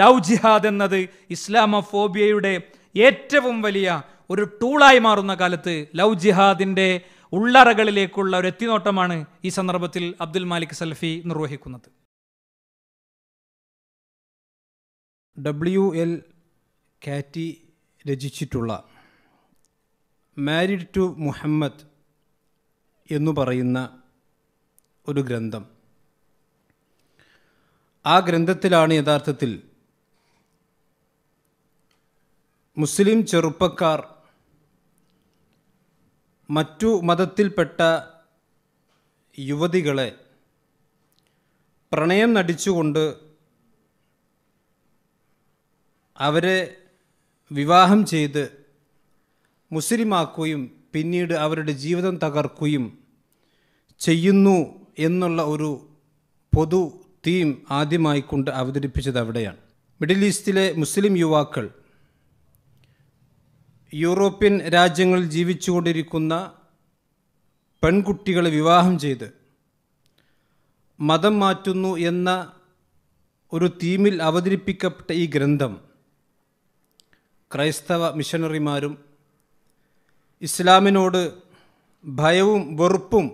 love ജിഹാദ് എന്നത് ഇസ്ലാമഫോബിയയുടെ ഏറ്റവും വലിയ ഒരു ടൂളായി മാറുന്ന കാലത്ത് ലവ് ജിഹാദിൻ്റെ ഉള്ളറകളിലേക്കുള്ള ഒരു എത്തിനോട്ടമാണ് ഈ സന്ദർഭത്തിൽ അബ്ദുൽ മാലിക് സൽഫി നിർവഹിക്കുന്നത് ഡബ്ല്യു എൽ കാറ്റി രചിച്ചിട്ടുള്ള മാരിഡ് ടു മുഹമ്മദ് എന്നു പറയുന്ന ഒരു ഗ്രന്ഥം ആ ഗ്രന്ഥത്തിലാണ് യഥാർത്ഥത്തിൽ മുസ്ലിം ചെറുപ്പക്കാർ മറ്റു മതത്തിൽപ്പെട്ട യുവതികളെ പ്രണയം നടിച്ചുകൊണ്ട് അവരെ വിവാഹം ചെയ്ത് മുസ്ലിമാക്കുകയും പിന്നീട് അവരുടെ ജീവിതം തകർക്കുകയും ചെയ്യുന്നു എന്നുള്ള ഒരു പൊതു തീം ആദ്യമായി കൊണ്ട് അവതരിപ്പിച്ചത് അവിടെയാണ് മിഡിൽ ഈസ്റ്റിലെ മുസ്ലിം യുവാക്കൾ യൂറോപ്യൻ രാജ്യങ്ങളിൽ ജീവിച്ചുകൊണ്ടിരിക്കുന്ന പെൺകുട്ടികളെ വിവാഹം ചെയ്ത് മതം മാറ്റുന്നു എന്ന ഒരു തീമിൽ അവതരിപ്പിക്കപ്പെട്ട ഈ ഗ്രന്ഥം ക്രൈസ്തവ മിഷണറിമാരും ഇസ്ലാമിനോട് ഭയവും വെറുപ്പും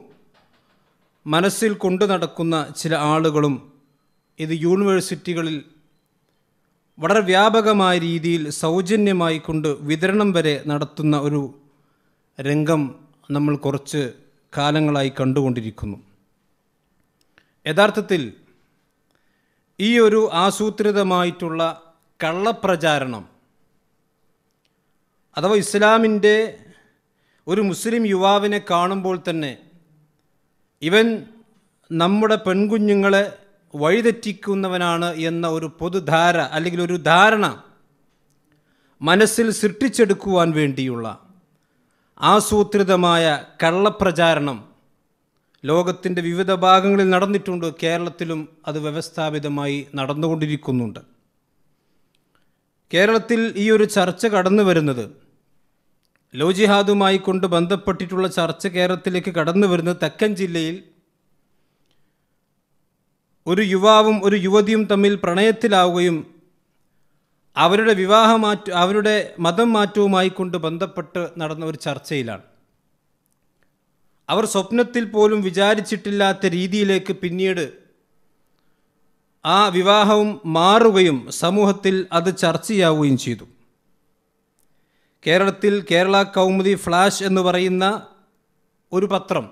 മനസ്സിൽ കൊണ്ടു നടക്കുന്ന ചില ആളുകളും ഇത് യൂണിവേഴ്സിറ്റികളിൽ വളരെ വ്യാപകമായ രീതിയിൽ സൗജന്യമായി കൊണ്ട് വിതരണം വരെ നടത്തുന്ന ഒരു രംഗം നമ്മൾ കുറച്ച് കാലങ്ങളായി കണ്ടുകൊണ്ടിരിക്കുന്നു യഥാർത്ഥത്തിൽ ഈ ഒരു ആസൂത്രിതമായിട്ടുള്ള കള്ളപ്രചാരണം അഥവാ ഇസ്ലാമിൻ്റെ ഒരു മുസ്ലിം യുവാവിനെ കാണുമ്പോൾ തന്നെ ഇവൻ നമ്മുടെ പെൺകുഞ്ഞുങ്ങളെ വഴിതെറ്റിക്കുന്നവനാണ് എന്ന ഒരു പൊതുധാര അല്ലെങ്കിൽ ഒരു ധാരണ മനസ്സിൽ സൃഷ്ടിച്ചെടുക്കുവാൻ വേണ്ടിയുള്ള ആസൂത്രിതമായ കള്ളപ്രചാരണം ലോകത്തിൻ്റെ വിവിധ ഭാഗങ്ങളിൽ നടന്നിട്ടുണ്ട് കേരളത്തിലും അത് വ്യവസ്ഥാപിതമായി നടന്നുകൊണ്ടിരിക്കുന്നുണ്ട് കേരളത്തിൽ ഈ ഒരു ചർച്ച കടന്നു വരുന്നത് ലോജിഹാദുമായി കൊണ്ട് ബന്ധപ്പെട്ടിട്ടുള്ള ചർച്ച കേരളത്തിലേക്ക് കടന്നു വരുന്നത് തെക്കൻ ജില്ലയിൽ ഒരു യുവാവും ഒരു യുവതിയും തമ്മിൽ പ്രണയത്തിലാവുകയും അവരുടെ വിവാഹമാറ്റ അവരുടെ മതം മാറ്റവുമായി കൊണ്ട് ബന്ധപ്പെട്ട് നടന്ന ഒരു ചർച്ചയിലാണ് അവർ സ്വപ്നത്തിൽ പോലും വിചാരിച്ചിട്ടില്ലാത്ത രീതിയിലേക്ക് പിന്നീട് ആ വിവാഹവും മാറുകയും സമൂഹത്തിൽ അത് ചർച്ചയാവുകയും ചെയ്തു കേരളത്തിൽ കേരള കൗമുദി ഫ്ലാഷ് എന്ന് പറയുന്ന ഒരു പത്രം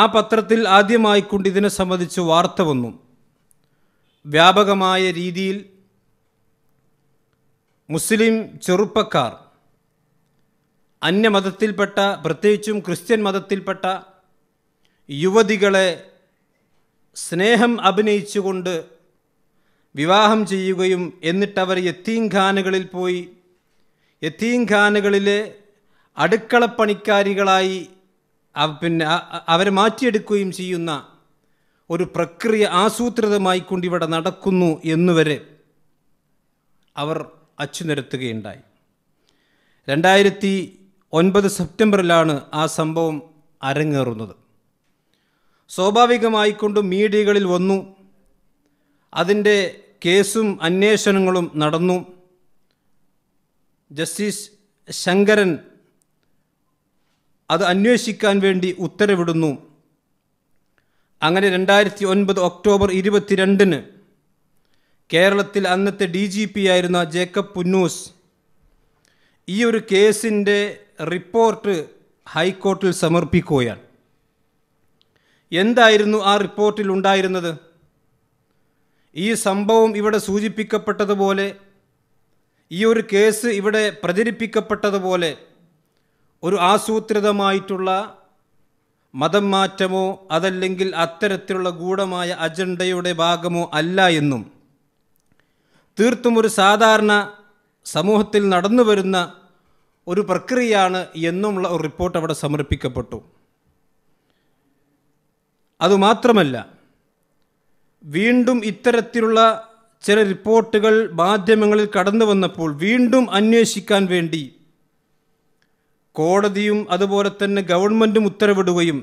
ആ പത്രത്തിൽ ആദ്യമായിക്കൊണ്ട് ഇതിനെ സംബന്ധിച്ച് വാർത്ത വന്നു വ്യാപകമായ രീതിയിൽ മുസ്ലിം ചെറുപ്പക്കാർ അന്യമതത്തിൽപ്പെട്ട പ്രത്യേകിച്ചും ക്രിസ്ത്യൻ മതത്തിൽപ്പെട്ട യുവതികളെ സ്നേഹം അഭിനയിച്ചുകൊണ്ട് വിവാഹം ചെയ്യുകയും എന്നിട്ടവർ യത്തീംഖാനകളിൽ പോയി യത്തീംഖാനകളിലെ അടുക്കളപ്പണിക്കാരികളായി പിന്നെ അവരെ മാറ്റിയെടുക്കുകയും ചെയ്യുന്ന ഒരു പ്രക്രിയ ആസൂത്രിതമായി കൊണ്ടിവിടെ നടക്കുന്നു എന്നുവരെ അവർ അച്ചുനിരത്തുകയുണ്ടായി രണ്ടായിരത്തി ഒൻപത് സെപ്റ്റംബറിലാണ് ആ സംഭവം അരങ്ങേറുന്നത് സ്വാഭാവികമായിക്കൊണ്ട് മീഡിയകളിൽ വന്നു അതിൻ്റെ കേസും അന്വേഷണങ്ങളും നടന്നു ജസ്റ്റിസ് ശങ്കരൻ അത് അന്വേഷിക്കാൻ വേണ്ടി ഉത്തരവിടുന്നു അങ്ങനെ രണ്ടായിരത്തി ഒൻപത് ഒക്ടോബർ ഇരുപത്തിരണ്ടിന് കേരളത്തിൽ അന്നത്തെ ഡി ജി പി ആയിരുന്ന ജേക്കബ് പുന്നൂസ് ഈ ഒരു കേസിൻ്റെ റിപ്പോർട്ട് ഹൈക്കോർട്ടിൽ സമർപ്പിക്കുകയാണ് എന്തായിരുന്നു ആ റിപ്പോർട്ടിൽ ഉണ്ടായിരുന്നത് ഈ സംഭവം ഇവിടെ സൂചിപ്പിക്കപ്പെട്ടതുപോലെ ഈ ഒരു കേസ് ഇവിടെ പ്രചരിപ്പിക്കപ്പെട്ടതുപോലെ ഒരു ആസൂത്രിതമായിട്ടുള്ള മതം മാറ്റമോ അതല്ലെങ്കിൽ അത്തരത്തിലുള്ള ഗൂഢമായ അജണ്ടയുടെ ഭാഗമോ അല്ല എന്നും തീർത്തും ഒരു സാധാരണ സമൂഹത്തിൽ നടന്നു വരുന്ന ഒരു പ്രക്രിയയാണ് എന്നുമുള്ള ഒരു റിപ്പോർട്ട് അവിടെ സമർപ്പിക്കപ്പെട്ടു അതുമാത്രമല്ല വീണ്ടും ഇത്തരത്തിലുള്ള ചില റിപ്പോർട്ടുകൾ മാധ്യമങ്ങളിൽ കടന്നു വന്നപ്പോൾ വീണ്ടും അന്വേഷിക്കാൻ വേണ്ടി കോടതിയും അതുപോലെ തന്നെ ഗവൺമെൻറ്റും ഉത്തരവിടുകയും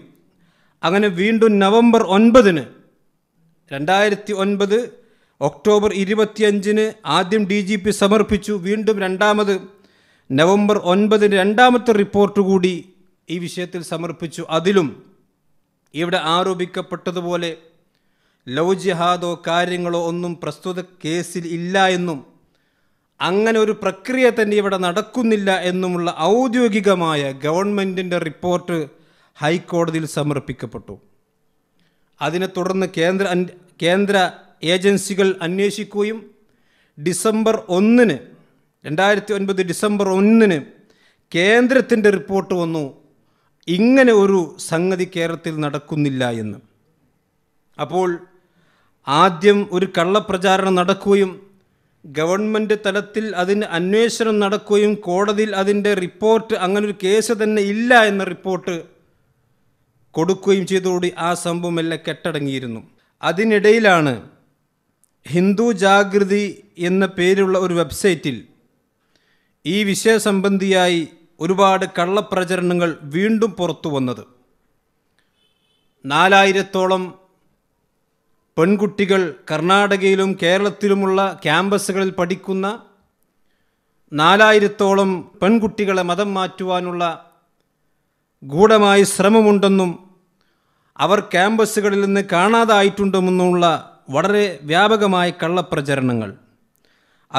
അങ്ങനെ വീണ്ടും നവംബർ ഒൻപതിന് രണ്ടായിരത്തി ഒൻപത് ഒക്ടോബർ ഇരുപത്തിയഞ്ചിന് ആദ്യം ഡി ജി പി സമർപ്പിച്ചു വീണ്ടും രണ്ടാമത് നവംബർ ഒൻപതിന് രണ്ടാമത്തെ റിപ്പോർട്ട് കൂടി ഈ വിഷയത്തിൽ സമർപ്പിച്ചു അതിലും ഇവിടെ ആരോപിക്കപ്പെട്ടതുപോലെ ലവ് ജിഹാദോ കാര്യങ്ങളോ ഒന്നും പ്രസ്തുത കേസിൽ ഇല്ല എന്നും അങ്ങനെ ഒരു പ്രക്രിയ തന്നെ ഇവിടെ നടക്കുന്നില്ല എന്നുമുള്ള ഔദ്യോഗികമായ ഗവൺമെൻറ്റിൻ്റെ റിപ്പോർട്ട് ഹൈക്കോടതിയിൽ സമർപ്പിക്കപ്പെട്ടു അതിനെ തുടർന്ന് കേന്ദ്ര കേന്ദ്ര ഏജൻസികൾ അന്വേഷിക്കുകയും ഡിസംബർ ഒന്നിന് രണ്ടായിരത്തി ഒൻപത് ഡിസംബർ ഒന്നിന് കേന്ദ്രത്തിൻ്റെ റിപ്പോർട്ട് വന്നു ഇങ്ങനെ ഒരു സംഗതി കേരളത്തിൽ നടക്കുന്നില്ല എന്ന് അപ്പോൾ ആദ്യം ഒരു കള്ളപ്രചാരണം നടക്കുകയും ഗവൺമെൻറ് തലത്തിൽ അതിന് അന്വേഷണം നടക്കുകയും കോടതിയിൽ അതിൻ്റെ റിപ്പോർട്ട് അങ്ങനൊരു കേസ് തന്നെ ഇല്ല എന്ന റിപ്പോർട്ട് കൊടുക്കുകയും ചെയ്തതോടെ ആ സംഭവം എല്ലാം കെട്ടടങ്ങിയിരുന്നു അതിനിടയിലാണ് ഹിന്ദു ജാഗൃതി എന്ന പേരുള്ള ഒരു വെബ്സൈറ്റിൽ ഈ വിഷയ സംബന്ധിയായി ഒരുപാട് കള്ളപ്രചരണങ്ങൾ വീണ്ടും പുറത്തു വന്നത് നാലായിരത്തോളം പെൺകുട്ടികൾ കർണാടകയിലും കേരളത്തിലുമുള്ള ക്യാമ്പസുകളിൽ പഠിക്കുന്ന നാലായിരത്തോളം പെൺകുട്ടികളെ മതം മാറ്റുവാനുള്ള ഗൂഢമായി ശ്രമമുണ്ടെന്നും അവർ ക്യാമ്പസുകളിൽ നിന്ന് കാണാതായിട്ടുണ്ടെന്നുമുള്ള വളരെ വ്യാപകമായ കള്ളപ്രചരണങ്ങൾ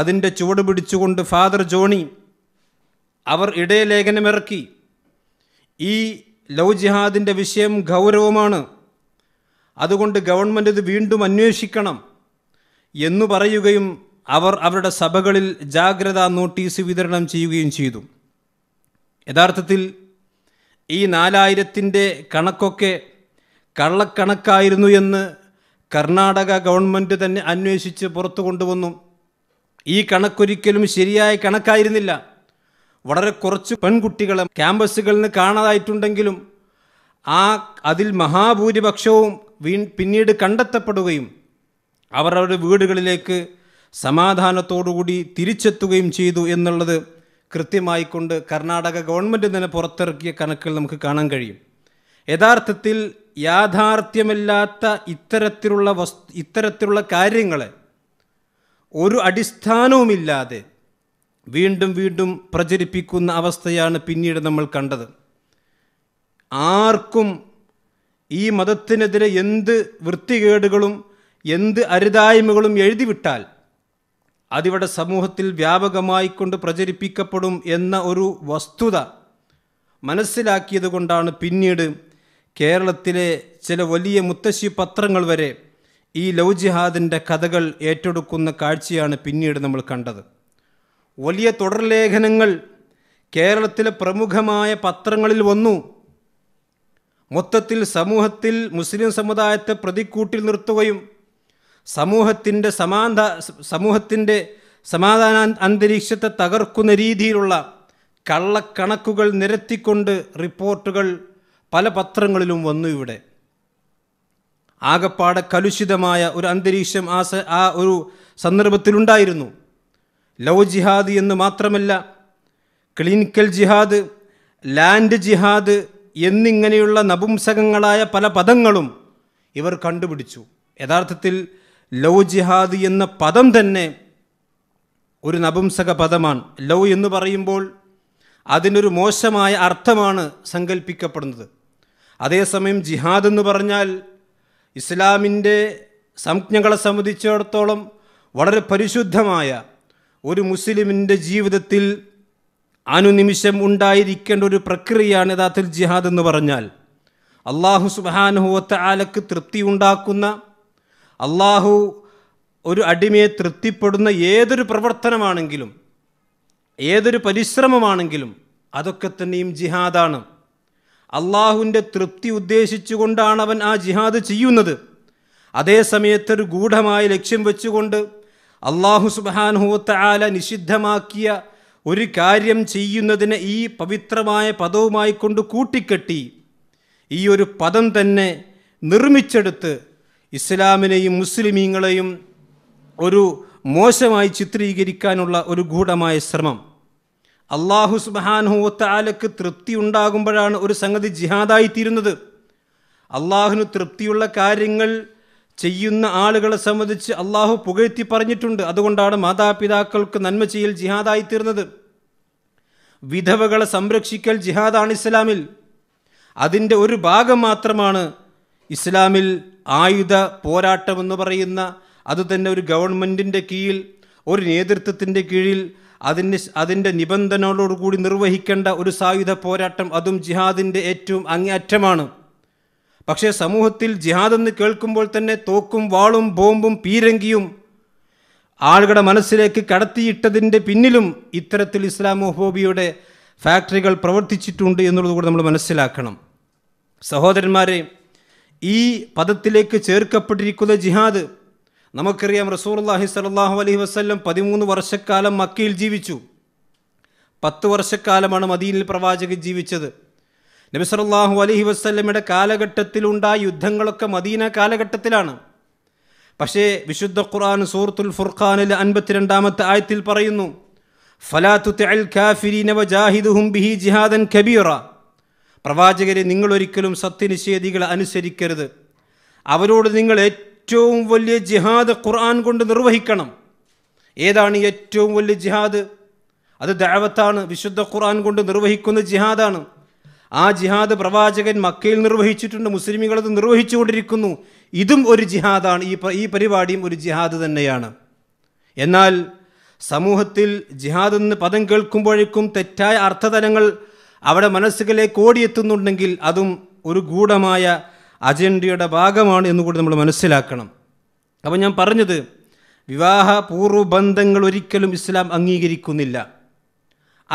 അതിൻ്റെ ചുവട് പിടിച്ചുകൊണ്ട് ഫാദർ ജോണി അവർ ഇടയലേഖനമിറക്കി ഈ ലൗ ജിഹാദിൻ്റെ വിഷയം ഗൗരവമാണ് അതുകൊണ്ട് ഗവൺമെൻ്റ് ഇത് വീണ്ടും അന്വേഷിക്കണം എന്നു പറയുകയും അവർ അവരുടെ സഭകളിൽ ജാഗ്രതാ നോട്ടീസ് വിതരണം ചെയ്യുകയും ചെയ്തു യഥാർത്ഥത്തിൽ ഈ നാലായിരത്തിൻ്റെ കണക്കൊക്കെ കള്ളക്കണക്കായിരുന്നു എന്ന് കർണാടക ഗവൺമെൻറ് തന്നെ അന്വേഷിച്ച് പുറത്തു കൊണ്ടുവന്നു ഈ കണക്കൊരിക്കലും ശരിയായ കണക്കായിരുന്നില്ല വളരെ കുറച്ച് പെൺകുട്ടികളെ ക്യാമ്പസുകളിൽ നിന്ന് കാണാതായിട്ടുണ്ടെങ്കിലും ആ അതിൽ മഹാഭൂരിപക്ഷവും വീ പിന്നീട് കണ്ടെത്തപ്പെടുകയും അവർ അവരുടെ വീടുകളിലേക്ക് സമാധാനത്തോടുകൂടി തിരിച്ചെത്തുകയും ചെയ്തു എന്നുള്ളത് കൃത്യമായിക്കൊണ്ട് കർണാടക ഗവൺമെൻറ് തന്നെ പുറത്തിറക്കിയ കണക്കിൽ നമുക്ക് കാണാൻ കഴിയും യഥാർത്ഥത്തിൽ യാഥാർത്ഥ്യമില്ലാത്ത ഇത്തരത്തിലുള്ള വസ് ഇത്തരത്തിലുള്ള കാര്യങ്ങളെ ഒരു അടിസ്ഥാനവുമില്ലാതെ വീണ്ടും വീണ്ടും പ്രചരിപ്പിക്കുന്ന അവസ്ഥയാണ് പിന്നീട് നമ്മൾ കണ്ടത് ആർക്കും ഈ മതത്തിനെതിരെ എന്ത് വൃത്തികേടുകളും എന്ത് അരുതായ്മകളും എഴുതിവിട്ടാൽ അതിവിടെ സമൂഹത്തിൽ വ്യാപകമായി കൊണ്ട് പ്രചരിപ്പിക്കപ്പെടും എന്ന ഒരു വസ്തുത മനസ്സിലാക്കിയത് കൊണ്ടാണ് പിന്നീട് കേരളത്തിലെ ചില വലിയ മുത്തശ്ശി പത്രങ്ങൾ വരെ ഈ ലവ് ജിഹാദിൻ്റെ കഥകൾ ഏറ്റെടുക്കുന്ന കാഴ്ചയാണ് പിന്നീട് നമ്മൾ കണ്ടത് വലിയ തുടർലേഖനങ്ങൾ കേരളത്തിലെ പ്രമുഖമായ പത്രങ്ങളിൽ വന്നു മൊത്തത്തിൽ സമൂഹത്തിൽ മുസ്ലിം സമുദായത്തെ പ്രതിക്കൂട്ടിൽ നിർത്തുകയും സമൂഹത്തിൻ്റെ സമാന്ത സമൂഹത്തിൻ്റെ സമാധാന അന്തരീക്ഷത്തെ തകർക്കുന്ന രീതിയിലുള്ള കള്ളക്കണക്കുകൾ നിരത്തിക്കൊണ്ട് റിപ്പോർട്ടുകൾ പല പത്രങ്ങളിലും വന്നു ഇവിടെ ആകപ്പാടെ കലുഷിതമായ ഒരു അന്തരീക്ഷം ആ ആ ഒരു സന്ദർഭത്തിലുണ്ടായിരുന്നു ലവ് ജിഹാദ് എന്ന് മാത്രമല്ല ക്ലിനിക്കൽ ജിഹാദ് ലാൻഡ് ജിഹാദ് എന്നിങ്ങനെയുള്ള നപുംസകങ്ങളായ പല പദങ്ങളും ഇവർ കണ്ടുപിടിച്ചു യഥാർത്ഥത്തിൽ ലൗ ജിഹാദ് എന്ന പദം തന്നെ ഒരു നപുംസക പദമാണ് ലൗ എന്ന് പറയുമ്പോൾ അതിനൊരു മോശമായ അർത്ഥമാണ് സങ്കല്പിക്കപ്പെടുന്നത് അതേസമയം ജിഹാദ് എന്ന് പറഞ്ഞാൽ ഇസ്ലാമിൻ്റെ സംജ്ഞകളെ സംബന്ധിച്ചിടത്തോളം വളരെ പരിശുദ്ധമായ ഒരു മുസ്ലിമിൻ്റെ ജീവിതത്തിൽ അനുനിമിഷം ഉണ്ടായിരിക്കേണ്ട ഒരു പ്രക്രിയയാണ് യഥാർത്ഥത്തിൽ ജിഹാദ് എന്ന് പറഞ്ഞാൽ അള്ളാഹു സുബാനുഹുവത്ത ആലക്ക് തൃപ്തി ഉണ്ടാക്കുന്ന അള്ളാഹു ഒരു അടിമയെ തൃപ്തിപ്പെടുന്ന ഏതൊരു പ്രവർത്തനമാണെങ്കിലും ഏതൊരു പരിശ്രമമാണെങ്കിലും അതൊക്കെ തന്നെയും ജിഹാദാണ് അള്ളാഹുവിൻ്റെ തൃപ്തി ഉദ്ദേശിച്ചുകൊണ്ടാണ് അവൻ ആ ജിഹാദ് ചെയ്യുന്നത് അതേ സമയത്തൊരു ഗൂഢമായ ലക്ഷ്യം വെച്ചുകൊണ്ട് അള്ളാഹു സുബാനുഹൂത്ത ആല നിഷിദ്ധമാക്കിയ ഒരു കാര്യം ചെയ്യുന്നതിനെ ഈ പവിത്രമായ പദവുമായി കൊണ്ട് കൂട്ടിക്കെട്ടി ഈ ഒരു പദം തന്നെ നിർമ്മിച്ചെടുത്ത് ഇസ്ലാമിനെയും മുസ്ലിമീങ്ങളെയും ഒരു മോശമായി ചിത്രീകരിക്കാനുള്ള ഒരു ഗൂഢമായ ശ്രമം അള്ളാഹു സുബാനുഹൂത്താലക്ക് തൃപ്തി ഉണ്ടാകുമ്പോഴാണ് ഒരു സംഗതി ജിഹാദായി തീരുന്നത് അള്ളാഹുന് തൃപ്തിയുള്ള കാര്യങ്ങൾ ചെയ്യുന്ന ആളുകളെ സംബന്ധിച്ച് അള്ളാഹു പുകഴ്ത്തി പറഞ്ഞിട്ടുണ്ട് അതുകൊണ്ടാണ് മാതാപിതാക്കൾക്ക് നന്മ ചെയ്യൽ ജിഹാദായി തീർന്നത് വിധവകളെ സംരക്ഷിക്കൽ ജിഹാദാണ് ഇസ്ലാമിൽ അതിൻ്റെ ഒരു ഭാഗം മാത്രമാണ് ഇസ്ലാമിൽ ആയുധ പോരാട്ടമെന്ന് പറയുന്ന അതുതന്നെ ഒരു ഗവൺമെൻറ്റിൻ്റെ കീഴിൽ ഒരു നേതൃത്വത്തിൻ്റെ കീഴിൽ അതിന് അതിൻ്റെ നിബന്ധനകളോടുകൂടി നിർവഹിക്കേണ്ട ഒരു സായുധ പോരാട്ടം അതും ജിഹാദിൻ്റെ ഏറ്റവും അങ്ങേയറ്റമാണ് പക്ഷേ സമൂഹത്തിൽ ജിഹാദെന്ന് കേൾക്കുമ്പോൾ തന്നെ തോക്കും വാളും ബോംബും പീരങ്കിയും ആളുകളുടെ മനസ്സിലേക്ക് കടത്തിയിട്ടതിൻ്റെ പിന്നിലും ഇത്തരത്തിൽ ഇസ്ലാമോഫോബിയുടെ ഫാക്ടറികൾ പ്രവർത്തിച്ചിട്ടുണ്ട് എന്നുള്ളത് കൂടെ നമ്മൾ മനസ്സിലാക്കണം സഹോദരന്മാരെ ഈ പദത്തിലേക്ക് ചേർക്കപ്പെട്ടിരിക്കുന്ന ജിഹാദ് നമുക്കറിയാം അള്ളാഹി സലാഹു അലൈഹി വസ്ല്ലം പതിമൂന്ന് വർഷക്കാലം മക്കയിൽ ജീവിച്ചു പത്ത് വർഷക്കാലമാണ് മദീനിൽ പ്രവാചകൻ ജീവിച്ചത് നബിസലാഹു അലഹി വസ്ല്ലമയുടെ കാലഘട്ടത്തിലുണ്ടായ യുദ്ധങ്ങളൊക്കെ മദീന കാലഘട്ടത്തിലാണ് പക്ഷേ വിശുദ്ധ ഖുർആൻ സൂറത്തുൽ ഫുർഖാനിൽ അൻപത്തിരണ്ടാമത്തെ ആയത്തിൽ പറയുന്നു ബിഹി ജിഹാദൻ കബീറ പ്രവാചകരെ നിങ്ങളൊരിക്കലും സത്യനിഷേധികളെ അനുസരിക്കരുത് അവരോട് നിങ്ങൾ ഏറ്റവും വലിയ ജിഹാദ് ഖുർആൻ കൊണ്ട് നിർവഹിക്കണം ഏതാണ് ഏറ്റവും വലിയ ജിഹാദ് അത് ദേവത്താണ് വിശുദ്ധ ഖുർആൻ കൊണ്ട് നിർവഹിക്കുന്ന ജിഹാദാണ് ആ ജിഹാദ് പ്രവാചകൻ മക്കയിൽ നിർവഹിച്ചിട്ടുണ്ട് മുസ്ലിമുകൾ അത് നിർവഹിച്ചുകൊണ്ടിരിക്കുന്നു ഇതും ഒരു ജിഹാദാണ് ഈ ഈ പരിപാടിയും ഒരു ജിഹാദ് തന്നെയാണ് എന്നാൽ സമൂഹത്തിൽ ജിഹാദ് എന്ന് പദം കേൾക്കുമ്പോഴേക്കും തെറ്റായ അർത്ഥതലങ്ങൾ അവിടെ മനസ്സുകളെ കോടിയെത്തുന്നുണ്ടെങ്കിൽ അതും ഒരു ഗൂഢമായ അജണ്ടയുടെ ഭാഗമാണ് എന്നുകൂടി നമ്മൾ മനസ്സിലാക്കണം അപ്പോൾ ഞാൻ പറഞ്ഞത് വിവാഹ പൂർവ്വ ബന്ധങ്ങൾ ഒരിക്കലും ഇസ്ലാം അംഗീകരിക്കുന്നില്ല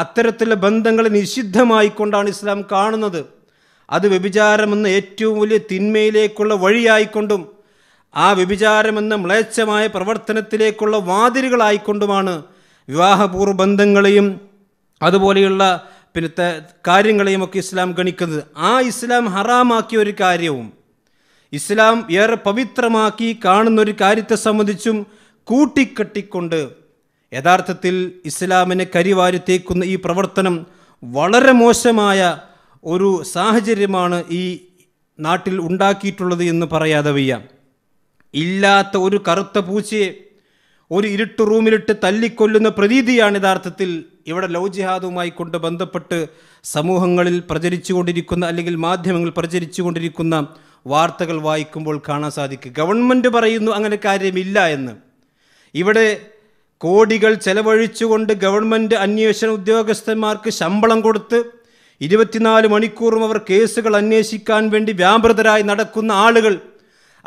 അത്തരത്തിലുള്ള ബന്ധങ്ങളെ നിഷിദ്ധമായിക്കൊണ്ടാണ് ഇസ്ലാം കാണുന്നത് അത് വ്യഭിചാരമെന്ന ഏറ്റവും വലിയ തിന്മയിലേക്കുള്ള വഴിയായിക്കൊണ്ടും ആ വ്യഭിചാരമെന്ന മ്ലേച്ഛമായ പ്രവർത്തനത്തിലേക്കുള്ള വാതിലുകളായിക്കൊണ്ടുമാണ് വിവാഹപൂർവ്വ ബന്ധങ്ങളെയും അതുപോലെയുള്ള പിന്നത്തെ കാര്യങ്ങളെയും ഒക്കെ ഇസ്ലാം ഗണിക്കുന്നത് ആ ഇസ്ലാം ഹറാമാക്കിയ ഒരു കാര്യവും ഇസ്ലാം ഏറെ പവിത്രമാക്കി കാണുന്ന ഒരു കാര്യത്തെ സംബന്ധിച്ചും കൂട്ടിക്കെട്ടിക്കൊണ്ട് യഥാർത്ഥത്തിൽ ഇസ്ലാമിനെ കരിവാരിത്തേക്കുന്ന ഈ പ്രവർത്തനം വളരെ മോശമായ ഒരു സാഹചര്യമാണ് ഈ നാട്ടിൽ ഉണ്ടാക്കിയിട്ടുള്ളത് എന്ന് പറയാതെ വയ്യ ഇല്ലാത്ത ഒരു കറുത്ത പൂച്ചയെ ഒരു ഇരുട്ട് റൂമിലിട്ട് തല്ലിക്കൊല്ലുന്ന പ്രതീതിയാണ് യഥാർത്ഥത്തിൽ ഇവിടെ ലവ് ജിഹാദുമായി കൊണ്ട് ബന്ധപ്പെട്ട് സമൂഹങ്ങളിൽ പ്രചരിച്ചുകൊണ്ടിരിക്കുന്ന അല്ലെങ്കിൽ മാധ്യമങ്ങൾ പ്രചരിച്ചുകൊണ്ടിരിക്കുന്ന വാർത്തകൾ വായിക്കുമ്പോൾ കാണാൻ സാധിക്കും ഗവൺമെൻറ് പറയുന്നു അങ്ങനെ കാര്യമില്ല എന്ന് ഇവിടെ കോടികൾ ചെലവഴിച്ചുകൊണ്ട് ഗവൺമെൻറ് അന്വേഷണ ഉദ്യോഗസ്ഥന്മാർക്ക് ശമ്പളം കൊടുത്ത് ഇരുപത്തിനാല് മണിക്കൂറും അവർ കേസുകൾ അന്വേഷിക്കാൻ വേണ്ടി വ്യാപൃതരായി നടക്കുന്ന ആളുകൾ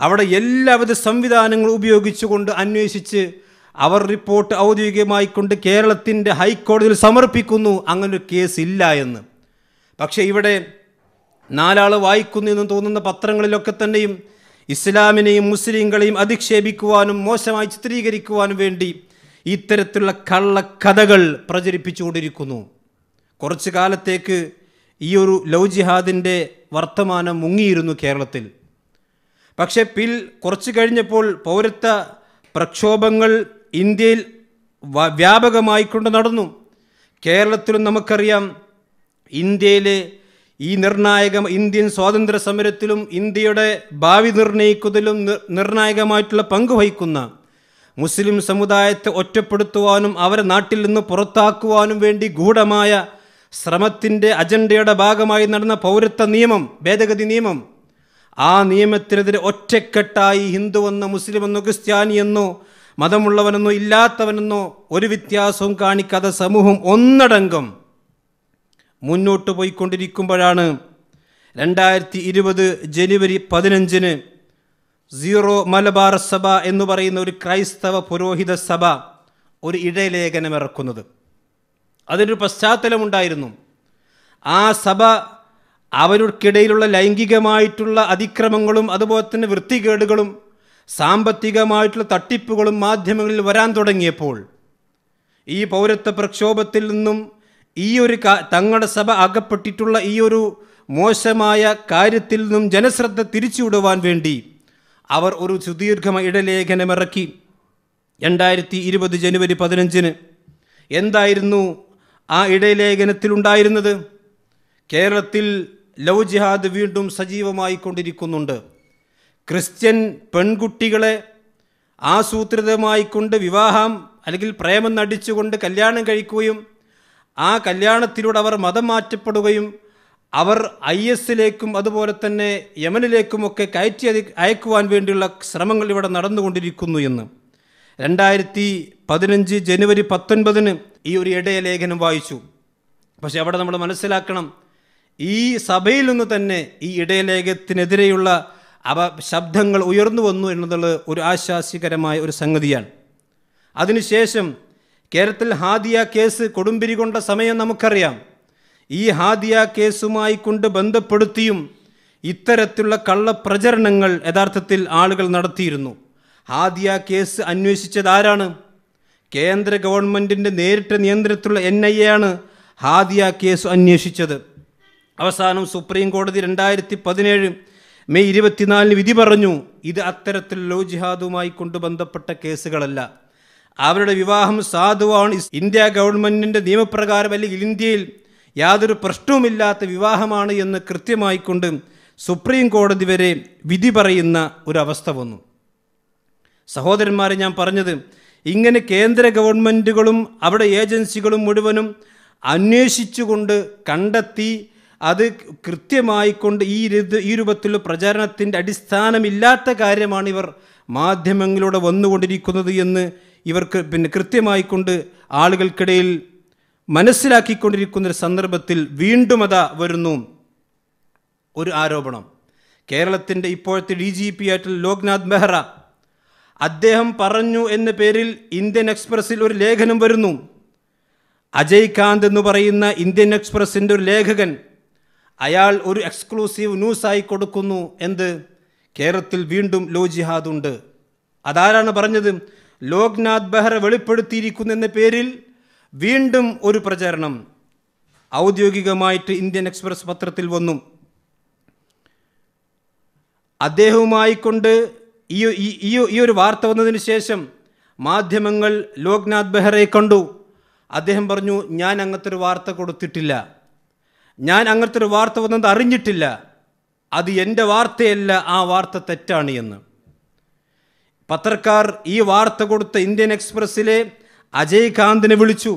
അവിടെ എല്ലാവിധ സംവിധാനങ്ങളും ഉപയോഗിച്ചുകൊണ്ട് അന്വേഷിച്ച് അവർ റിപ്പോർട്ട് ഔദ്യോഗികമായി കൊണ്ട് കേരളത്തിൻ്റെ ഹൈക്കോടതിയിൽ സമർപ്പിക്കുന്നു അങ്ങനൊരു കേസ് ഇല്ല എന്ന് പക്ഷേ ഇവിടെ നാലാൾ വായിക്കുന്നു എന്ന് തോന്നുന്ന പത്രങ്ങളിലൊക്കെ തന്നെയും ഇസ്ലാമിനെയും മുസ്ലിങ്ങളെയും അധിക്ഷേപിക്കുവാനും മോശമായി ചിത്രീകരിക്കുവാനും വേണ്ടി ഇത്തരത്തിലുള്ള കള്ളക്കഥകൾ പ്രചരിപ്പിച്ചുകൊണ്ടിരിക്കുന്നു കുറച്ചു കാലത്തേക്ക് ഈ ഒരു ലവ് ജിഹാദിൻ്റെ വർത്തമാനം മുങ്ങിയിരുന്നു കേരളത്തിൽ പക്ഷേ പിൽ കുറച്ചു കഴിഞ്ഞപ്പോൾ പൗരത്വ പ്രക്ഷോഭങ്ങൾ ഇന്ത്യയിൽ വ്യാപകമായിക്കൊണ്ട് നടന്നു കേരളത്തിലും നമുക്കറിയാം ഇന്ത്യയിലെ ഈ നിർണായക ഇന്ത്യൻ സ്വാതന്ത്ര്യ സമരത്തിലും ഇന്ത്യയുടെ ഭാവി നിർണ്ണയിക്കുന്നതിലും നിർണായകമായിട്ടുള്ള പങ്ക് വഹിക്കുന്ന മുസ്ലിം സമുദായത്തെ ഒറ്റപ്പെടുത്തുവാനും അവരെ നാട്ടിൽ നിന്ന് പുറത്താക്കുവാനും വേണ്ടി ഗൂഢമായ ശ്രമത്തിൻ്റെ അജണ്ടയുടെ ഭാഗമായി നടന്ന പൗരത്വ നിയമം ഭേദഗതി നിയമം ആ നിയമത്തിനെതിരെ ഒറ്റക്കെട്ടായി ഹിന്ദുവെന്നോ മുസ്ലിമെന്നോ ക്രിസ്ത്യാനിയെന്നോ മതമുള്ളവനെന്നോ ഇല്ലാത്തവനെന്നോ ഒരു വ്യത്യാസവും കാണിക്കാതെ സമൂഹം ഒന്നടങ്കം മുന്നോട്ട് പോയിക്കൊണ്ടിരിക്കുമ്പോഴാണ് രണ്ടായിരത്തി ഇരുപത് ജനുവരി പതിനഞ്ചിന് സീറോ മലബാർ സഭ എന്ന് പറയുന്ന ഒരു ക്രൈസ്തവ പുരോഹിത സഭ ഒരു ഇടലേഖനം ഇറക്കുന്നത് അതിനൊരു പശ്ചാത്തലമുണ്ടായിരുന്നു ആ സഭ അവർക്കിടയിലുള്ള ലൈംഗികമായിട്ടുള്ള അതിക്രമങ്ങളും അതുപോലെ തന്നെ വൃത്തികേടുകളും സാമ്പത്തികമായിട്ടുള്ള തട്ടിപ്പുകളും മാധ്യമങ്ങളിൽ വരാൻ തുടങ്ങിയപ്പോൾ ഈ പൗരത്വ പ്രക്ഷോഭത്തിൽ നിന്നും ഈ ഒരു തങ്ങളുടെ സഭ അകപ്പെട്ടിട്ടുള്ള ഈ ഒരു മോശമായ കാര്യത്തിൽ നിന്നും ജനശ്രദ്ധ തിരിച്ചുവിടുവാൻ വേണ്ടി അവർ ഒരു സുദീർഘമ ഇടലേഖനമിറക്കി രണ്ടായിരത്തി ഇരുപത് ജനുവരി പതിനഞ്ചിന് എന്തായിരുന്നു ആ ഇടലേഖനത്തിലുണ്ടായിരുന്നത് കേരളത്തിൽ ലവ് ജിഹാദ് വീണ്ടും സജീവമായി കൊണ്ടിരിക്കുന്നുണ്ട് ക്രിസ്ത്യൻ പെൺകുട്ടികളെ കൊണ്ട് വിവാഹം അല്ലെങ്കിൽ പ്രേമം നടിച്ചുകൊണ്ട് കല്യാണം കഴിക്കുകയും ആ കല്യാണത്തിലൂടെ അവർ മതം മാറ്റപ്പെടുകയും അവർ ഐ എസിലേക്കും അതുപോലെ തന്നെ യമനിലേക്കുമൊക്കെ കയറ്റി അയക്കുവാൻ വേണ്ടിയുള്ള ശ്രമങ്ങൾ ഇവിടെ നടന്നുകൊണ്ടിരിക്കുന്നു എന്ന് രണ്ടായിരത്തി പതിനഞ്ച് ജനുവരി പത്തൊൻപതിന് ഈ ഒരു ഇടയ ലേഖനം വായിച്ചു പക്ഷെ അവിടെ നമ്മൾ മനസ്സിലാക്കണം ഈ സഭയിൽ നിന്ന് തന്നെ ഈ ഇടയലേഖത്തിനെതിരെയുള്ള അവ ശബ്ദങ്ങൾ ഉയർന്നു വന്നു എന്നുള്ളത് ഒരു ആശാസ്യകരമായ ഒരു സംഗതിയാണ് അതിനുശേഷം കേരളത്തിൽ ഹാദിയ കേസ് കൊടുമ്പിരി കൊണ്ട സമയം നമുക്കറിയാം ഈ ഹാദിയ കേസുമായി കൊണ്ട് ബന്ധപ്പെടുത്തിയും ഇത്തരത്തിലുള്ള കള്ളപ്രചരണങ്ങൾ യഥാർത്ഥത്തിൽ ആളുകൾ നടത്തിയിരുന്നു ഹാദിയ കേസ് അന്വേഷിച്ചത് ആരാണ് കേന്ദ്ര ഗവൺമെൻറ്റിൻ്റെ നേരിട്ട് നിയന്ത്രണത്തിലുള്ള എൻ ഐ എ ആണ് ഹാദിയ കേസ് അന്വേഷിച്ചത് അവസാനം സുപ്രീം കോടതി രണ്ടായിരത്തി പതിനേഴ് മെയ് ഇരുപത്തിനാലിന് വിധി പറഞ്ഞു ഇത് അത്തരത്തിൽ ലോ ജിഹാദുമായി കൊണ്ട് ബന്ധപ്പെട്ട കേസുകളല്ല അവരുടെ വിവാഹം സാധുവാണ് ഇന്ത്യ ഗവൺമെൻറ്റിൻ്റെ നിയമപ്രകാരം അല്ലെങ്കിൽ ഇന്ത്യയിൽ യാതൊരു പ്രശ്നവുമില്ലാത്ത വിവാഹമാണ് എന്ന് കൃത്യമായിക്കൊണ്ട് സുപ്രീം കോടതി വരെ വിധി പറയുന്ന ഒരവസ്ഥ വന്നു സഹോദരന്മാരെ ഞാൻ പറഞ്ഞത് ഇങ്ങനെ കേന്ദ്ര ഗവൺമെൻറ്റുകളും അവിടെ ഏജൻസികളും മുഴുവനും അന്വേഷിച്ചുകൊണ്ട് കണ്ടെത്തി അത് കൃത്യമായിക്കൊണ്ട് ഈ ഈ രൂപത്തിലുള്ള പ്രചാരണത്തിൻ്റെ അടിസ്ഥാനമില്ലാത്ത കാര്യമാണ് ഇവർ മാധ്യമങ്ങളിലൂടെ വന്നുകൊണ്ടിരിക്കുന്നത് എന്ന് ഇവർക്ക് പിന്നെ കൃത്യമായിക്കൊണ്ട് ആളുകൾക്കിടയിൽ മനസ്സിലാക്കിക്കൊണ്ടിരിക്കുന്ന ഒരു സന്ദർഭത്തിൽ വീണ്ടും അതാ വരുന്നു ഒരു ആരോപണം കേരളത്തിൻ്റെ ഇപ്പോഴത്തെ ഡി ജി പി ആയിട്ടുള്ള ലോക്നാഥ് ബെഹ്റ അദ്ദേഹം പറഞ്ഞു എന്ന പേരിൽ ഇന്ത്യൻ എക്സ്പ്രസ്സിൽ ഒരു ലേഖനം വരുന്നു അജയ് കാന്ത് എന്ന് പറയുന്ന ഇന്ത്യൻ എക്സ്പ്രസ്സിൻ്റെ ഒരു ലേഖകൻ അയാൾ ഒരു എക്സ്ക്ലൂസീവ് ന്യൂസായി കൊടുക്കുന്നു എന്ത് കേരളത്തിൽ വീണ്ടും ലോ ജിഹാദ് ഉണ്ട് അതാരാണ് പറഞ്ഞത് ലോക്നാഥ് ബെഹ്റ വെളിപ്പെടുത്തിയിരിക്കുന്നു എന്ന പേരിൽ വീണ്ടും ഒരു പ്രചരണം ഔദ്യോഗികമായിട്ട് ഇന്ത്യൻ എക്സ്പ്രസ് പത്രത്തിൽ വന്നു അദ്ദേഹവുമായി കൊണ്ട് ഈ ഈ ഒരു വാർത്ത വന്നതിന് ശേഷം മാധ്യമങ്ങൾ ലോക്നാഥ് ബെഹ്റയെ കണ്ടു അദ്ദേഹം പറഞ്ഞു ഞാൻ അങ്ങനത്തെ ഒരു വാർത്ത കൊടുത്തിട്ടില്ല ഞാൻ അങ്ങനത്തെ ഒരു വാർത്ത വന്നത് അറിഞ്ഞിട്ടില്ല അത് എൻ്റെ വാർത്തയല്ല ആ വാർത്ത തെറ്റാണ് എന്ന് പത്രക്കാർ ഈ വാർത്ത കൊടുത്ത ഇന്ത്യൻ എക്സ്പ്രസ്സിലെ അജയ് കാന്തിനെ വിളിച്ചു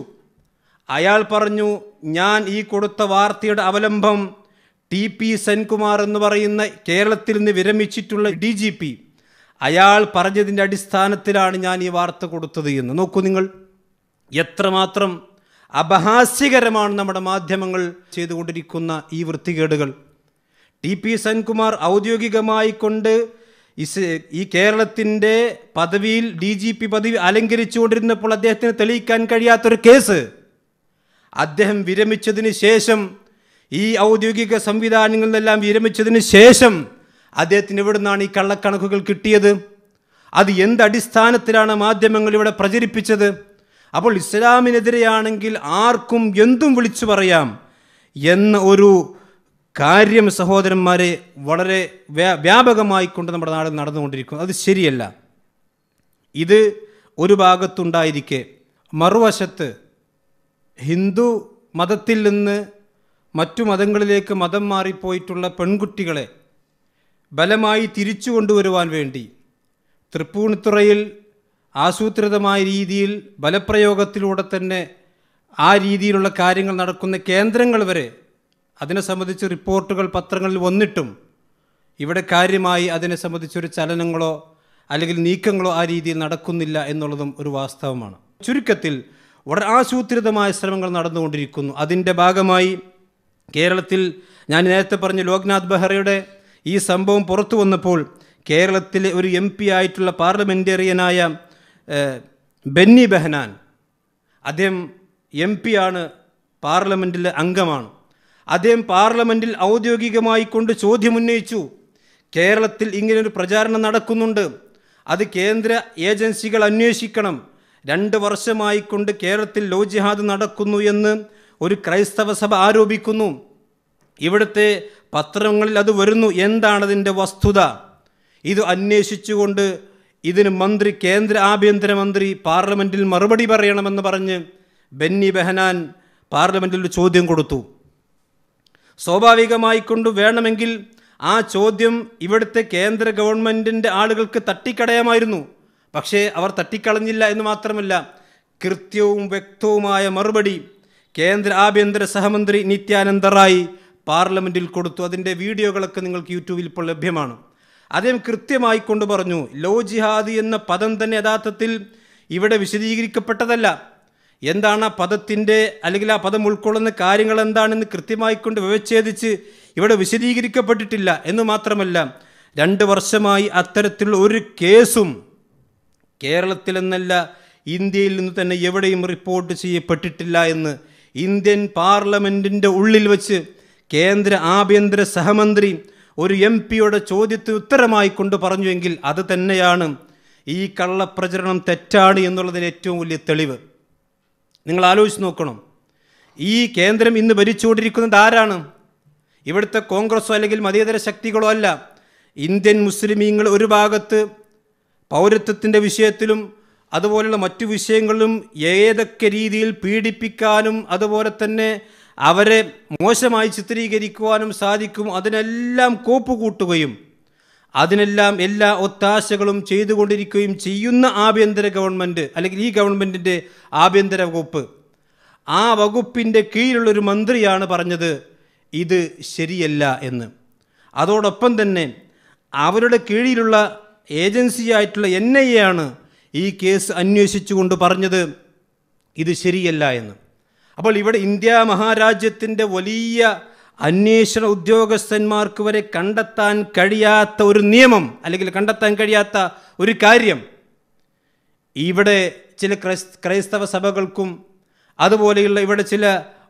അയാൾ പറഞ്ഞു ഞാൻ ഈ കൊടുത്ത വാർത്തയുടെ അവലംബം ടി പി സെൻകുമാർ എന്ന് പറയുന്ന കേരളത്തിൽ നിന്ന് വിരമിച്ചിട്ടുള്ള ഡി ജി പി അയാൾ പറഞ്ഞതിൻ്റെ അടിസ്ഥാനത്തിലാണ് ഞാൻ ഈ വാർത്ത കൊടുത്തത് എന്ന് നോക്കൂ നിങ്ങൾ എത്രമാത്രം അപഹാസ്യകരമാണ് നമ്മുടെ മാധ്യമങ്ങൾ ചെയ്തുകൊണ്ടിരിക്കുന്ന ഈ വൃത്തികേടുകൾ ടി പി സെൻകുമാർ ഔദ്യോഗികമായി കൊണ്ട് ഈ കേരളത്തിൻ്റെ പദവിയിൽ ഡി ജി പി പദവി അലങ്കരിച്ചുകൊണ്ടിരുന്നപ്പോൾ അദ്ദേഹത്തിന് തെളിയിക്കാൻ കഴിയാത്തൊരു കേസ് അദ്ദേഹം വിരമിച്ചതിന് ശേഷം ഈ ഔദ്യോഗിക സംവിധാനങ്ങളിൽ നിന്നെല്ലാം വിരമിച്ചതിന് ശേഷം അദ്ദേഹത്തിന് എവിടെ നിന്നാണ് ഈ കള്ളക്കണക്കുകൾ കിട്ടിയത് അത് എന്ത് അടിസ്ഥാനത്തിലാണ് മാധ്യമങ്ങൾ ഇവിടെ പ്രചരിപ്പിച്ചത് അപ്പോൾ ഇസ്ലാമിനെതിരെയാണെങ്കിൽ ആർക്കും എന്തും വിളിച്ചു പറയാം എന്ന ഒരു കാര്യം സഹോദരന്മാരെ വളരെ വ്യാപകമായി കൊണ്ട് നമ്മുടെ നാട് നടന്നുകൊണ്ടിരിക്കുന്നു അത് ശരിയല്ല ഇത് ഒരു ഭാഗത്തുണ്ടായിരിക്കെ മറുവശത്ത് ഹിന്ദു മതത്തിൽ നിന്ന് മറ്റു മതങ്ങളിലേക്ക് മതം മാറിപ്പോയിട്ടുള്ള പെൺകുട്ടികളെ ബലമായി തിരിച്ചു കൊണ്ടുവരുവാൻ വേണ്ടി തൃപ്പൂണിത്തുറയിൽ ആസൂത്രിതമായ രീതിയിൽ ബലപ്രയോഗത്തിലൂടെ തന്നെ ആ രീതിയിലുള്ള കാര്യങ്ങൾ നടക്കുന്ന കേന്ദ്രങ്ങൾ വരെ അതിനെ സംബന്ധിച്ച് റിപ്പോർട്ടുകൾ പത്രങ്ങളിൽ വന്നിട്ടും ഇവിടെ കാര്യമായി അതിനെ സംബന്ധിച്ചൊരു ചലനങ്ങളോ അല്ലെങ്കിൽ നീക്കങ്ങളോ ആ രീതിയിൽ നടക്കുന്നില്ല എന്നുള്ളതും ഒരു വാസ്തവമാണ് ചുരുക്കത്തിൽ വളരെ ആസൂത്രിതമായ ശ്രമങ്ങൾ നടന്നുകൊണ്ടിരിക്കുന്നു അതിൻ്റെ ഭാഗമായി കേരളത്തിൽ ഞാൻ നേരത്തെ പറഞ്ഞ ലോക്നാഥ് ബെഹ്റയുടെ ഈ സംഭവം പുറത്തു വന്നപ്പോൾ കേരളത്തിലെ ഒരു എം പി ആയിട്ടുള്ള പാർലമെൻറ്റേറിയനായ ബെന്നി ബെഹനാൻ അദ്ദേഹം എം ആണ് പാർലമെൻറ്റിലെ അംഗമാണ് അദ്ദേഹം പാർലമെൻറ്റിൽ ഔദ്യോഗികമായി കൊണ്ട് ചോദ്യമുന്നയിച്ചു കേരളത്തിൽ ഇങ്ങനൊരു പ്രചാരണം നടക്കുന്നുണ്ട് അത് കേന്ദ്ര ഏജൻസികൾ അന്വേഷിക്കണം രണ്ട് വർഷമായി കൊണ്ട് കേരളത്തിൽ ലോജിഹാദ് നടക്കുന്നു എന്ന് ഒരു ക്രൈസ്തവ സഭ ആരോപിക്കുന്നു ഇവിടുത്തെ പത്രങ്ങളിൽ അത് വരുന്നു എന്താണതിൻ്റെ വസ്തുത ഇത് അന്വേഷിച്ചുകൊണ്ട് ഇതിന് മന്ത്രി കേന്ദ്ര ആഭ്യന്തരമന്ത്രി പാർലമെൻറ്റിൽ മറുപടി പറയണമെന്ന് പറഞ്ഞ് ബെന്നി ബെഹനാൻ പാർലമെൻറ്റിൽ ഒരു ചോദ്യം കൊടുത്തു സ്വാഭാവികമായിക്കൊണ്ട് വേണമെങ്കിൽ ആ ചോദ്യം ഇവിടുത്തെ കേന്ദ്ര ഗവൺമെൻറ്റിൻ്റെ ആളുകൾക്ക് തട്ടിക്കടയാമായിരുന്നു പക്ഷേ അവർ തട്ടിക്കളഞ്ഞില്ല എന്ന് മാത്രമല്ല കൃത്യവും വ്യക്തവുമായ മറുപടി കേന്ദ്ര ആഭ്യന്തര സഹമന്ത്രി നിത്യാനന്ദ റായി പാർലമെൻറ്റിൽ കൊടുത്തു അതിൻ്റെ വീഡിയോകളൊക്കെ നിങ്ങൾക്ക് യൂട്യൂബിൽ ഇപ്പോൾ ലഭ്യമാണ് അദ്ദേഹം കൃത്യമായി കൊണ്ട് പറഞ്ഞു ലോ ജിഹാദി എന്ന പദം തന്നെ യഥാർത്ഥത്തിൽ ഇവിടെ വിശദീകരിക്കപ്പെട്ടതല്ല എന്താണ് ആ പദത്തിൻ്റെ അല്ലെങ്കിൽ ആ പദം ഉൾക്കൊള്ളുന്ന കാര്യങ്ങൾ എന്താണെന്ന് കൃത്യമായി കൊണ്ട് വിവച്ഛേദിച്ച് ഇവിടെ വിശദീകരിക്കപ്പെട്ടിട്ടില്ല എന്ന് മാത്രമല്ല രണ്ട് വർഷമായി അത്തരത്തിലുള്ള ഒരു കേസും കേരളത്തിലെന്നല്ല ഇന്ത്യയിൽ നിന്ന് തന്നെ എവിടെയും റിപ്പോർട്ട് ചെയ്യപ്പെട്ടിട്ടില്ല എന്ന് ഇന്ത്യൻ പാർലമെൻറ്റിൻ്റെ ഉള്ളിൽ വച്ച് കേന്ദ്ര ആഭ്യന്തര സഹമന്ത്രി ഒരു എം പിയുടെ ചോദ്യത്തിന് ഉത്തരമായി കൊണ്ട് പറഞ്ഞുവെങ്കിൽ അത് തന്നെയാണ് ഈ കള്ളപ്രചരണം തെറ്റാണ് എന്നുള്ളതിന് ഏറ്റവും വലിയ തെളിവ് നിങ്ങൾ ആലോചിച്ച് നോക്കണം ഈ കേന്ദ്രം ഇന്ന് ഭരിച്ചുകൊണ്ടിരിക്കുന്നത് ആരാണ് ഇവിടുത്തെ കോൺഗ്രസ്സോ അല്ലെങ്കിൽ മതേതര ശക്തികളോ അല്ല ഇന്ത്യൻ മുസ്ലിമീങ്ങൾ ഒരു ഭാഗത്ത് പൗരത്വത്തിൻ്റെ വിഷയത്തിലും അതുപോലുള്ള മറ്റു വിഷയങ്ങളിലും ഏതൊക്കെ രീതിയിൽ പീഡിപ്പിക്കാനും അതുപോലെ തന്നെ അവരെ മോശമായി ചിത്രീകരിക്കുവാനും സാധിക്കും അതിനെല്ലാം കോപ്പ് കൂട്ടുകയും അതിനെല്ലാം എല്ലാ ഒത്താശകളും ചെയ്തുകൊണ്ടിരിക്കുകയും ചെയ്യുന്ന ആഭ്യന്തര ഗവൺമെൻറ് അല്ലെങ്കിൽ ഈ ഗവൺമെൻറ്റിൻ്റെ ആഭ്യന്തര വകുപ്പ് ആ വകുപ്പിൻ്റെ കീഴിലുള്ളൊരു മന്ത്രിയാണ് പറഞ്ഞത് ഇത് ശരിയല്ല എന്ന് അതോടൊപ്പം തന്നെ അവരുടെ കീഴിലുള്ള ഏജൻസിയായിട്ടുള്ള എൻ ഐ എ ആണ് ഈ കേസ് അന്വേഷിച്ചുകൊണ്ട് പറഞ്ഞത് ഇത് ശരിയല്ല എന്ന് അപ്പോൾ ഇവിടെ ഇന്ത്യ മഹാരാജ്യത്തിൻ്റെ വലിയ അന്വേഷണ ഉദ്യോഗസ്ഥന്മാർക്ക് വരെ കണ്ടെത്താൻ കഴിയാത്ത ഒരു നിയമം അല്ലെങ്കിൽ കണ്ടെത്താൻ കഴിയാത്ത ഒരു കാര്യം ഇവിടെ ചില ക്രൈസ്തവ സഭകൾക്കും അതുപോലെയുള്ള ഇവിടെ ചില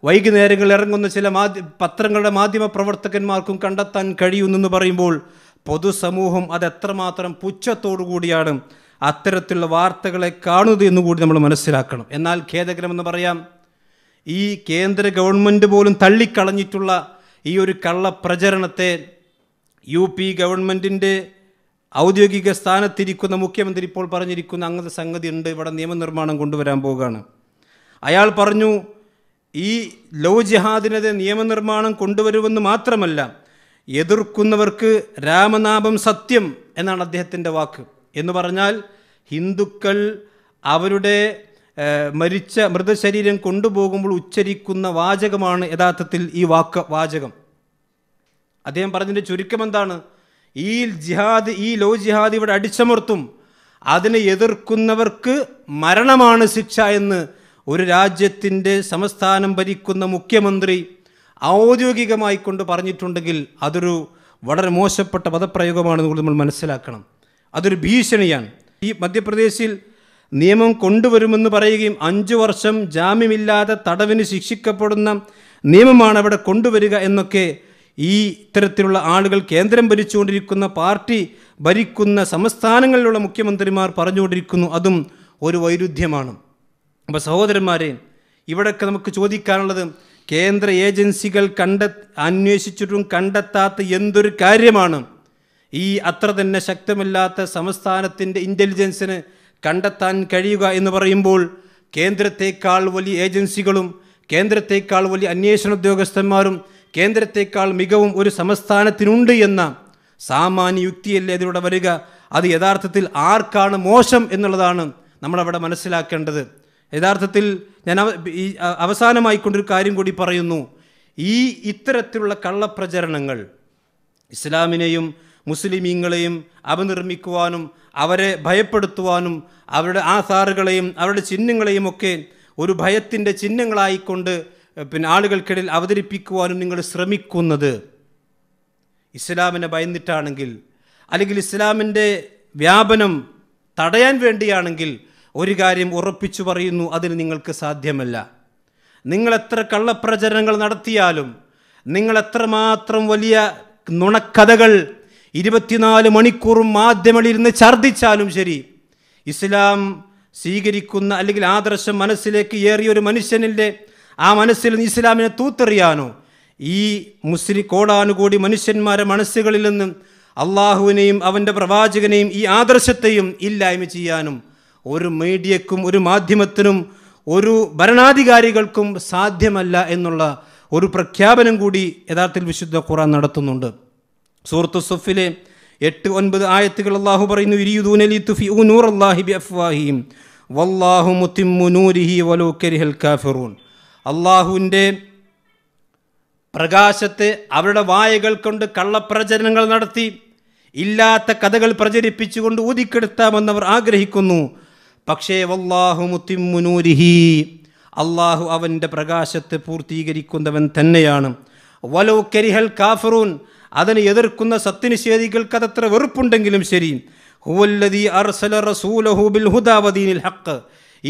വൈകുന്നേരങ്ങളിൽ ഇറങ്ങുന്ന ചില മാധ്യ പത്രങ്ങളുടെ മാധ്യമ പ്രവർത്തകന്മാർക്കും കണ്ടെത്താൻ കഴിയുന്നെന്ന് പറയുമ്പോൾ പൊതുസമൂഹം അത് അതെത്രമാത്രം പുച്ഛത്തോടുകൂടിയാണ് അത്തരത്തിലുള്ള വാർത്തകളെ കാണുന്നത് എന്ന് കൂടി നമ്മൾ മനസ്സിലാക്കണം എന്നാൽ ഖേദകരമെന്ന് പറയാം ഈ കേന്ദ്ര ഗവൺമെൻറ് പോലും തള്ളിക്കളഞ്ഞിട്ടുള്ള ഈ ഒരു കള്ളപ്രചരണത്തെ യു പി ഗവൺമെൻറ്റിൻ്റെ ഔദ്യോഗിക സ്ഥാനത്തിരിക്കുന്ന മുഖ്യമന്ത്രി ഇപ്പോൾ പറഞ്ഞിരിക്കുന്ന അങ്ങനത്തെ സംഗതി ഉണ്ട് ഇവിടെ നിയമനിർമ്മാണം കൊണ്ടുവരാൻ പോവുകയാണ് അയാൾ പറഞ്ഞു ഈ ലോ ജിഹാദിനെതിരെ നിയമനിർമ്മാണം കൊണ്ടുവരുമെന്ന് മാത്രമല്ല എതിർക്കുന്നവർക്ക് രാമനാഭം സത്യം എന്നാണ് അദ്ദേഹത്തിൻ്റെ വാക്ക് എന്ന് പറഞ്ഞാൽ ഹിന്ദുക്കൾ അവരുടെ മരിച്ച മൃതശരീരം കൊണ്ടുപോകുമ്പോൾ ഉച്ചരിക്കുന്ന വാചകമാണ് യഥാർത്ഥത്തിൽ ഈ വാക്ക് വാചകം അദ്ദേഹം പറഞ്ഞതിൻ്റെ ചുരുക്കം എന്താണ് ഈ ജിഹാദ് ഈ ലോ ജിഹാദ് ഇവിടെ അടിച്ചമർത്തും അതിനെ എതിർക്കുന്നവർക്ക് മരണമാണ് ശിക്ഷ എന്ന് ഒരു രാജ്യത്തിൻ്റെ സംസ്ഥാനം ഭരിക്കുന്ന മുഖ്യമന്ത്രി ഔദ്യോഗികമായി കൊണ്ട് പറഞ്ഞിട്ടുണ്ടെങ്കിൽ അതൊരു വളരെ മോശപ്പെട്ട പദപ്രയോഗമാണെന്ന് നമ്മൾ മനസ്സിലാക്കണം അതൊരു ഭീഷണിയാണ് ഈ മധ്യപ്രദേശിൽ നിയമം കൊണ്ടുവരുമെന്ന് പറയുകയും അഞ്ചു വർഷം ജാമ്യമില്ലാതെ തടവിന് ശിക്ഷിക്കപ്പെടുന്ന നിയമമാണ് അവിടെ കൊണ്ടുവരിക എന്നൊക്കെ ഈ ഇത്തരത്തിലുള്ള ആളുകൾ കേന്ദ്രം ഭരിച്ചുകൊണ്ടിരിക്കുന്ന പാർട്ടി ഭരിക്കുന്ന സംസ്ഥാനങ്ങളിലുള്ള മുഖ്യമന്ത്രിമാർ പറഞ്ഞുകൊണ്ടിരിക്കുന്നു അതും ഒരു വൈരുദ്ധ്യമാണ് അപ്പോൾ സഹോദരന്മാരെ ഇവിടെയൊക്കെ നമുക്ക് ചോദിക്കാനുള്ളത് കേന്ദ്ര ഏജൻസികൾ കണ്ട അന്വേഷിച്ചിട്ടും കണ്ടെത്താത്ത എന്തൊരു കാര്യമാണ് ഈ അത്ര തന്നെ ശക്തമില്ലാത്ത സംസ്ഥാനത്തിൻ്റെ ഇൻ്റലിജൻസിന് കണ്ടെത്താൻ കഴിയുക എന്ന് പറയുമ്പോൾ കേന്ദ്രത്തേക്കാൾ വലിയ ഏജൻസികളും കേന്ദ്രത്തേക്കാൾ വലിയ അന്വേഷണ ഉദ്യോഗസ്ഥന്മാരും കേന്ദ്രത്തേക്കാൾ മികവും ഒരു സംസ്ഥാനത്തിനുണ്ട് എന്ന സാമാന്യ യുക്തിയല്ലേ അതിലൂടെ വരിക അത് യഥാർത്ഥത്തിൽ ആർക്കാണ് മോശം എന്നുള്ളതാണ് നമ്മളവിടെ മനസ്സിലാക്കേണ്ടത് യഥാർത്ഥത്തിൽ ഞാൻ ഈ അവസാനമായിക്കൊണ്ടൊരു കാര്യം കൂടി പറയുന്നു ഈ ഇത്തരത്തിലുള്ള കള്ളപ്രചരണങ്ങൾ ഇസ്ലാമിനെയും മുസ്ലിമീങ്ങളെയും അപനിർമ്മിക്കുവാനും അവരെ ഭയപ്പെടുത്തുവാനും അവരുടെ ആധാറുകളെയും അവരുടെ ചിഹ്നങ്ങളെയും ഒക്കെ ഒരു ഭയത്തിൻ്റെ ചിഹ്നങ്ങളായിക്കൊണ്ട് പിന്നെ ആളുകൾക്കിടയിൽ അവതരിപ്പിക്കുവാനും നിങ്ങൾ ശ്രമിക്കുന്നത് ഇസ്ലാമിനെ ഭയന്നിട്ടാണെങ്കിൽ അല്ലെങ്കിൽ ഇസ്ലാമിൻ്റെ വ്യാപനം തടയാൻ വേണ്ടിയാണെങ്കിൽ ഒരു കാര്യം ഉറപ്പിച്ചു പറയുന്നു അതിന് നിങ്ങൾക്ക് സാധ്യമല്ല നിങ്ങളെത്ര കള്ളപ്രചരണങ്ങൾ നടത്തിയാലും നിങ്ങളെത്രമാത്രം വലിയ നുണക്കഥകൾ ഇരുപത്തിനാല് മണിക്കൂറും മാധ്യമങ്ങളിരുന്ന് ഛർദിച്ചാലും ശരി ഇസ്ലാം സ്വീകരിക്കുന്ന അല്ലെങ്കിൽ ആദർശം മനസ്സിലേക്ക് ഏറിയ ഒരു മനുഷ്യനിൻ്റെ ആ മനസ്സിൽ ഇസ്ലാമിനെ തൂത്തെറിയാനോ ഈ മുസ്ലിം കോടാനുകൂടി മനുഷ്യന്മാരെ മനസ്സുകളിൽ നിന്നും അള്ളാഹുവിനെയും അവൻ്റെ പ്രവാചകനെയും ഈ ആദർശത്തെയും ഇല്ലായ്മ ചെയ്യാനും ഒരു മീഡിയക്കും ഒരു മാധ്യമത്തിനും ഒരു ഭരണാധികാരികൾക്കും സാധ്യമല്ല എന്നുള്ള ഒരു പ്രഖ്യാപനം കൂടി യഥാർത്ഥത്തിൽ വിശുദ്ധ ഖുറാൻ നടത്തുന്നുണ്ട് സൂറത്തു സുഫിലെ എട്ട് ഒൻപത് ആയത്തുകൾ അള്ളാഹു പറയുന്നു ഇരിയുദൂനലി തുഫി നൂർ അള്ളാഹി ബി അഫ്വാഹിയും വല്ലാഹു മുത്തിമ്മു നൂരിഹി വലൂക്കരിഹൽ കാഫിറൂൻ അള്ളാഹുവിൻ്റെ പ്രകാശത്തെ അവരുടെ വായകൾ കൊണ്ട് കള്ളപ്രചരണങ്ങൾ നടത്തി ഇല്ലാത്ത കഥകൾ പ്രചരിപ്പിച്ചുകൊണ്ട് അവർ ആഗ്രഹിക്കുന്നു പക്ഷേ വല്ലാഹു മുത്തിമ്മുനൂരിഹി അള്ളാഹു അവൻ്റെ പ്രകാശത്തെ പൂർത്തീകരിക്കുന്നവൻ തന്നെയാണ് വലോ കരിഹൽ കാഫറൂൻ അതിനെ എതിർക്കുന്ന സത്യനിഷേധികൾക്ക് അതത്ര വെറുപ്പുണ്ടെങ്കിലും ശരി ഹുവല്ലതി അർസല റസൂലഹു ബിൽ ഹുദാവദീനിൽ ഹക്ക്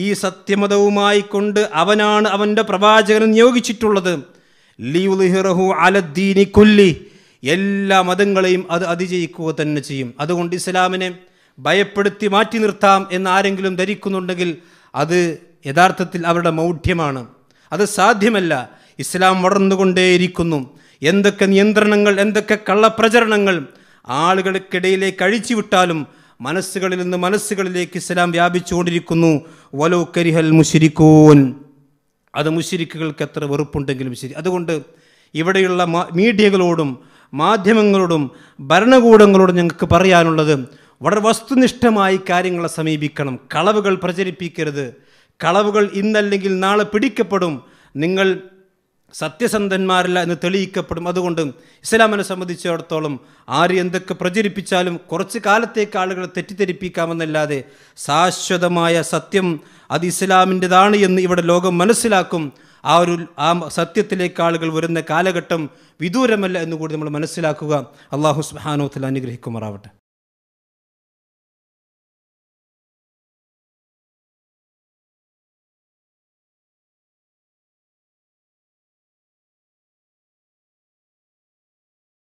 ഈ സത്യമതവുമായി കൊണ്ട് അവനാണ് അവൻ്റെ പ്രവാചകനെ നിയോഗിച്ചിട്ടുള്ളത് ലിയുലിഹിറഹു അലദ്ദീനി കൊല്ലി എല്ലാ മതങ്ങളെയും അത് അതിജയിക്കുക തന്നെ ചെയ്യും അതുകൊണ്ട് ഇസ്ലാമിനെ ഭയപ്പെടുത്തി മാറ്റി നിർത്താം എന്ന് ആരെങ്കിലും ധരിക്കുന്നുണ്ടെങ്കിൽ അത് യഥാർത്ഥത്തിൽ അവരുടെ മൗഢ്യമാണ് അത് സാധ്യമല്ല ഇസ്ലാം വളർന്നുകൊണ്ടേയിരിക്കുന്നു എന്തൊക്കെ നിയന്ത്രണങ്ങൾ എന്തൊക്കെ കള്ളപ്രചരണങ്ങൾ ആളുകൾക്കിടയിലേക്ക് വിട്ടാലും മനസ്സുകളിൽ നിന്ന് മനസ്സുകളിലേക്ക് ഇസ്ലാം വ്യാപിച്ചുകൊണ്ടിരിക്കുന്നു വലോ കരിഹൽ മുഷിരിക്കൂൻ അത് മുഷിരിക്കുകൾക്ക് എത്ര വെറുപ്പുണ്ടെങ്കിലും ശരി അതുകൊണ്ട് ഇവിടെയുള്ള മീഡിയകളോടും മാധ്യമങ്ങളോടും ഭരണകൂടങ്ങളോടും ഞങ്ങൾക്ക് പറയാനുള്ളത് വളരെ വസ്തുനിഷ്ഠമായി കാര്യങ്ങളെ സമീപിക്കണം കളവുകൾ പ്രചരിപ്പിക്കരുത് കളവുകൾ ഇന്നല്ലെങ്കിൽ നാളെ പിടിക്കപ്പെടും നിങ്ങൾ സത്യസന്ധന്മാരല്ല എന്ന് തെളിയിക്കപ്പെടും അതുകൊണ്ട് ഇസ്ലാമിനെ സംബന്ധിച്ചിടത്തോളം ആര് എന്തൊക്കെ പ്രചരിപ്പിച്ചാലും കുറച്ച് കാലത്തേക്ക് ആളുകളെ തെറ്റിദ്ധരിപ്പിക്കാമെന്നല്ലാതെ ശാശ്വതമായ സത്യം അത് ഇസ്ലാമിൻ്റെതാണ് എന്ന് ഇവിടെ ലോകം മനസ്സിലാക്കും ആ ഒരു ആ സത്യത്തിലേക്ക് ആളുകൾ വരുന്ന കാലഘട്ടം വിദൂരമല്ല എന്നുകൂടി നമ്മൾ മനസ്സിലാക്കുക അള്ളാഹു സുഹാനോത്തിൽ അനുഗ്രഹിക്കുമാറാവട്ടെ